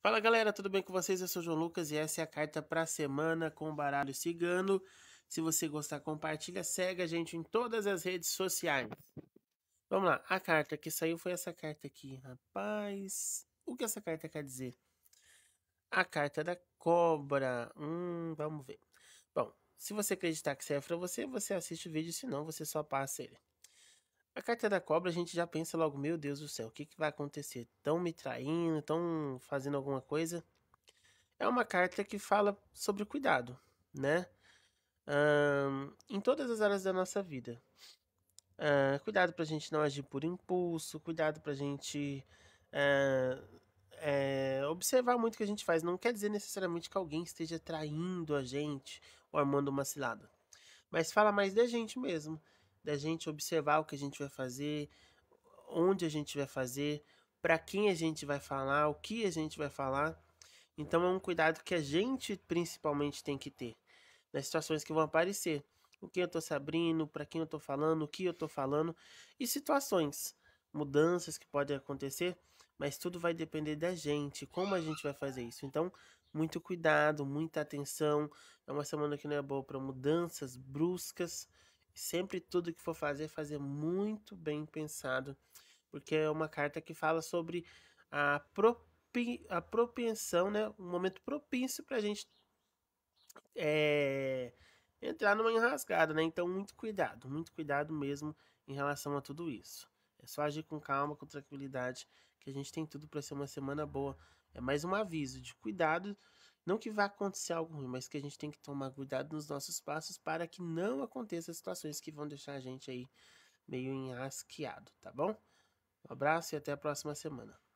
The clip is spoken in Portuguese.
Fala galera, tudo bem com vocês? Eu sou o João Lucas e essa é a carta para semana com o baralho cigano. Se você gostar, compartilha, segue a gente em todas as redes sociais. Vamos lá, a carta que saiu foi essa carta aqui, rapaz. O que essa carta quer dizer? A carta da cobra. Hum, vamos ver. Bom, se você acreditar que serve é para você, você assiste o vídeo, senão você só passa ele. A carta da cobra a gente já pensa logo, meu Deus do céu, o que, que vai acontecer? Estão me traindo? Estão fazendo alguma coisa? É uma carta que fala sobre cuidado, né? Um, em todas as áreas da nossa vida. Uh, cuidado para a gente não agir por impulso, cuidado para a gente uh, uh, observar muito o que a gente faz. Não quer dizer necessariamente que alguém esteja traindo a gente ou armando uma cilada, mas fala mais da gente mesmo da gente observar o que a gente vai fazer, onde a gente vai fazer, para quem a gente vai falar, o que a gente vai falar. Então é um cuidado que a gente principalmente tem que ter nas situações que vão aparecer. O que eu estou se abrindo, para quem eu estou falando, o que eu estou falando e situações, mudanças que podem acontecer, mas tudo vai depender da gente, como a gente vai fazer isso. Então, muito cuidado, muita atenção. É uma semana que não é boa para mudanças bruscas. Sempre tudo que for fazer, fazer muito bem pensado, porque é uma carta que fala sobre a, propi, a propensão, né? Um momento propício para a gente é, entrar numa enrascada, né? Então, muito cuidado, muito cuidado mesmo em relação a tudo isso. É só agir com calma, com tranquilidade, que a gente tem tudo para ser uma semana boa. É mais um aviso de cuidado não que vá acontecer algo ruim, mas que a gente tem que tomar cuidado nos nossos passos para que não aconteça situações que vão deixar a gente aí meio enrasqueado, tá bom? Um abraço e até a próxima semana.